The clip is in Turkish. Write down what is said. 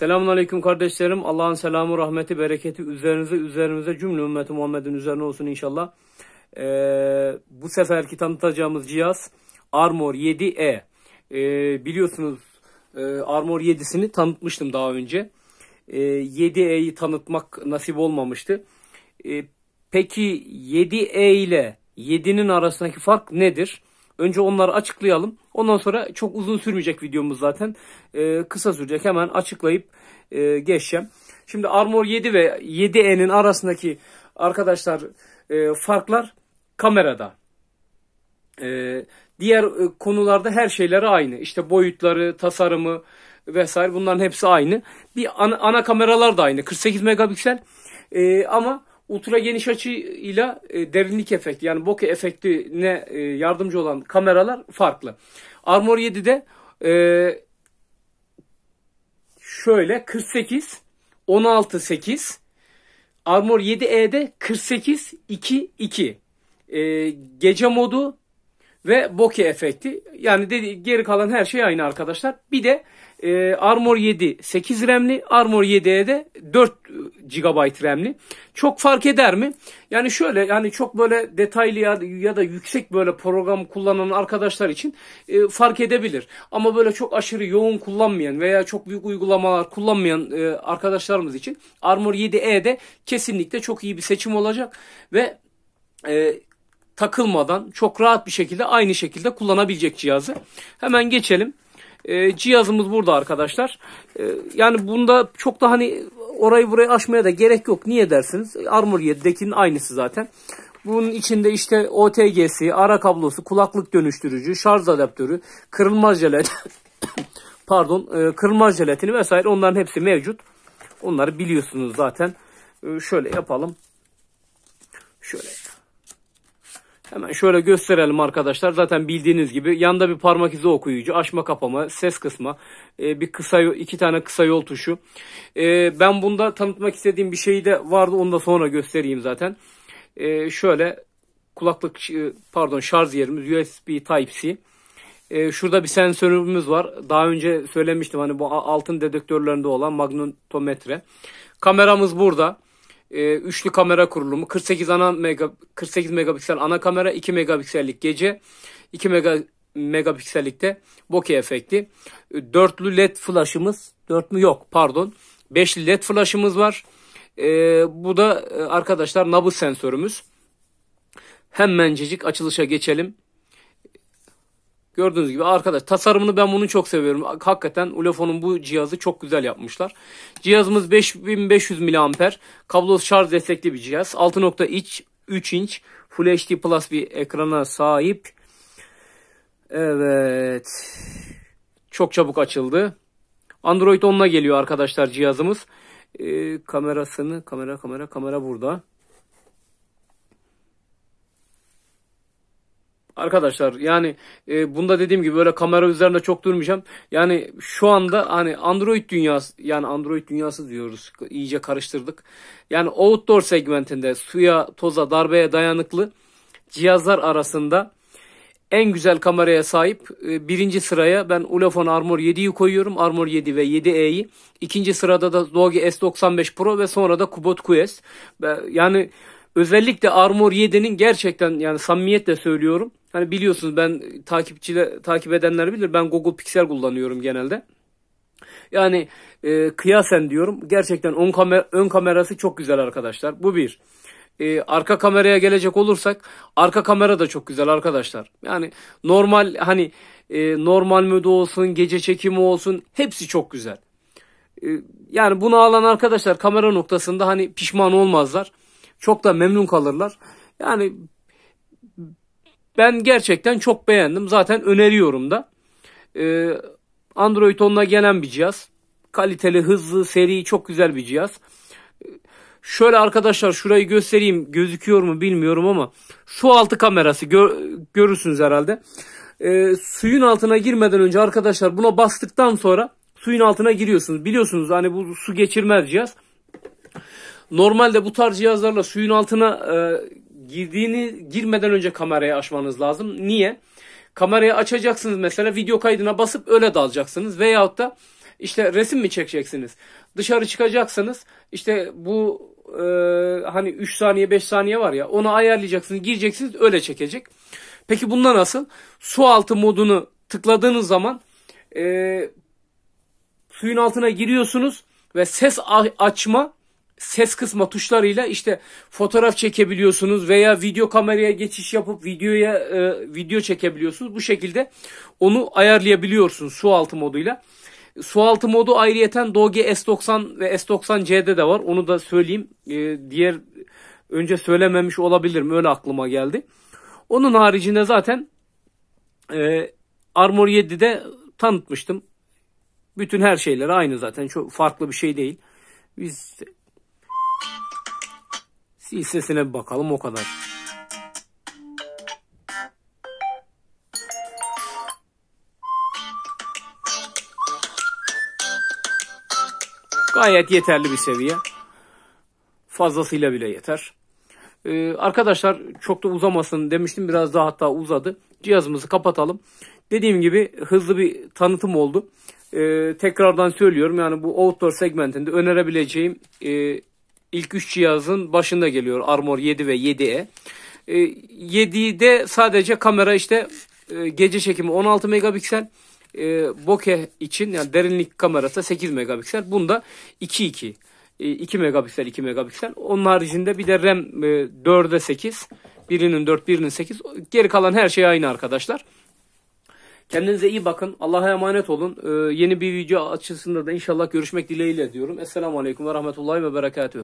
Selamun Aleyküm kardeşlerim. Allah'ın selamı, rahmeti, bereketi üzerinize, üzerimize cümle ümmeti Muhammed'in üzerine olsun inşallah. Ee, bu seferki tanıtacağımız cihaz Armor 7E. Ee, biliyorsunuz e, Armor 7'sini tanıtmıştım daha önce. Ee, 7E'yi tanıtmak nasip olmamıştı. Ee, peki 7E ile 7'nin arasındaki fark nedir? Önce onları açıklayalım. Ondan sonra çok uzun sürmeyecek videomuz zaten. Ee, kısa sürecek. Hemen açıklayıp e, geçeceğim. Şimdi Armor 7 ve 7E'nin arasındaki arkadaşlar e, farklar kamerada. E, diğer e, konularda her şeyleri aynı. İşte boyutları, tasarımı vesaire bunların hepsi aynı. Bir ana, ana kameralar da aynı. 48 megapiksel. E, ama ultra geniş açıyla e, derinlik efekti yani bokeh efektine e, yardımcı olan kameralar farklı. Armor 7'de e, şöyle 48, 16, 8, Armor 7E'de 48, 2, 2. E, gece modu ve bokeh efekti. Yani dedi, geri kalan her şey aynı arkadaşlar. Bir de e, Armor 7 8 RAM'li, Armor 7'ye de 4 GB RAM'li. Çok fark eder mi? Yani şöyle yani çok böyle detaylı ya, ya da yüksek böyle program kullanan arkadaşlar için e, fark edebilir. Ama böyle çok aşırı yoğun kullanmayan veya çok büyük uygulamalar kullanmayan e, arkadaşlarımız için Armor 7E'de e kesinlikle çok iyi bir seçim olacak ve e, takılmadan çok rahat bir şekilde aynı şekilde kullanabilecek cihazı. Hemen geçelim. E, cihazımız burada arkadaşlar. E, yani bunda çok da hani Orayı burayı aşmaya da gerek yok. Niye dersiniz? Armor 7'dekinin aynısı zaten. Bunun içinde işte OTG'si, ara kablosu, kulaklık dönüştürücü, şarj adaptörü, kırılma jelat, pardon, e, kırılma jelatini vesaire onların hepsi mevcut. Onları biliyorsunuz zaten. E, şöyle yapalım. Şöyle Hemen şöyle gösterelim arkadaşlar. Zaten bildiğiniz gibi yanda bir parmak izi okuyucu, açma kapama, ses kısma, e, bir kısa iki tane kısa yol tuşu. E, ben bunda tanıtmak istediğim bir şey de vardı. Onu da sonra göstereyim zaten. E, şöyle kulaklık pardon şarj yerimiz USB Type-C. şurada bir sensörümüz var. Daha önce söylemiştim hani bu altın dedektörlerinde olan magnetometre. Kameramız burada e, üçlü kamera kurulumu, 48 ana mega 48 megapiksel ana kamera, 2 megapiksellik gece, 2 mega megapiksellikte bokeh efekti. Ee, dörtlü led flaşımız, dört mü yok pardon. Beşli led flaşımız var. E, bu da e, arkadaşlar nabız sensörümüz. Hemencecik açılışa geçelim. Gördüğünüz gibi arkadaş tasarımını ben bunu çok seviyorum. Hakikaten Ulefon'un bu cihazı çok güzel yapmışlar. Cihazımız 5500 mAh. Kablosuz şarj destekli bir cihaz. 6.3 inç Full HD Plus bir ekrana sahip. Evet. Çok çabuk açıldı. Android 10'la geliyor arkadaşlar cihazımız. Ee, kamerasını kamera kamera kamera burada. arkadaşlar yani e, bunda dediğim gibi böyle kamera üzerinde çok durmayacağım. Yani şu anda hani Android dünyası yani Android dünyası diyoruz iyice karıştırdık. Yani outdoor segmentinde suya, toza, darbeye dayanıklı cihazlar arasında en güzel kameraya sahip e, birinci sıraya ben Ulefone Armor 7'yi koyuyorum. Armor 7 ve 7E'yi. ikinci sırada da Doge S95 Pro ve sonra da Kubot QS. Yani özellikle Armor 7'nin gerçekten yani samimiyetle söylüyorum. Hani biliyorsunuz ben takipçiyle takip edenler bilir ben Google Pixel kullanıyorum genelde. Yani e, kıyasen diyorum gerçekten ön, kamer ön kamerası çok güzel arkadaşlar. Bu bir. E, arka kameraya gelecek olursak arka kamera da çok güzel arkadaşlar. Yani normal hani e, normal modu olsun gece çekimi olsun hepsi çok güzel. E, yani bunu alan arkadaşlar kamera noktasında hani pişman olmazlar. Çok da memnun kalırlar. Yani ben gerçekten çok beğendim. Zaten öneriyorum da. Ee, Android 10'la gelen bir cihaz. Kaliteli, hızlı, seri, çok güzel bir cihaz. Şöyle arkadaşlar şurayı göstereyim. Gözüküyor mu bilmiyorum ama su altı kamerası gör, görürsünüz herhalde. Ee, suyun altına girmeden önce arkadaşlar buna bastıktan sonra suyun altına giriyorsunuz. Biliyorsunuz hani bu su geçirmez cihaz. Normalde bu tarz cihazlarla suyun altına e, girdiğini girmeden önce kamerayı açmanız lazım. Niye? Kamerayı açacaksınız mesela video kaydına basıp öyle dalacaksınız veyahut da işte resim mi çekeceksiniz? Dışarı çıkacaksınız işte bu e, hani 3 saniye 5 saniye var ya onu ayarlayacaksınız gireceksiniz öyle çekecek. Peki bunda nasıl? Su altı modunu tıkladığınız zaman e, suyun altına giriyorsunuz ve ses açma ses kısma tuşlarıyla işte fotoğraf çekebiliyorsunuz veya video kameraya geçiş yapıp videoya e, video çekebiliyorsunuz. Bu şekilde onu ayarlayabiliyorsunuz su altı moduyla. Su altı modu ayrıyeten Doge S90 ve S90C'de de var. Onu da söyleyeyim. E, diğer önce söylememiş olabilirim. Öyle aklıma geldi. Onun haricinde zaten e, Armor 7'de tanıtmıştım. Bütün her şeyleri aynı zaten. Çok farklı bir şey değil. Biz Sil bakalım o kadar. Gayet yeterli bir seviye. Fazlasıyla bile yeter. Ee, arkadaşlar çok da uzamasın demiştim. Biraz daha hatta uzadı. Cihazımızı kapatalım. Dediğim gibi hızlı bir tanıtım oldu. Ee, tekrardan söylüyorum. Yani bu outdoor segmentinde önerebileceğim e, İlk üç cihazın başında geliyor Armor 7 ve 7E. E, ee, de sadece kamera işte e, gece çekimi 16 megapiksel. E, bokeh için yani derinlik kamerası 8 megapiksel. Bunda 2.2. 2 ee, megapiksel 2 megapiksel. Onun haricinde bir de RAM 4'e 8. Birinin 4 birinin 8. Geri kalan her şey aynı arkadaşlar. Kendinize iyi bakın. Allah'a emanet olun. Ee, yeni bir video açısında da inşallah görüşmek dileğiyle diyorum. Esselamu Aleyküm ve Rahmetullahi ve Berekatühü.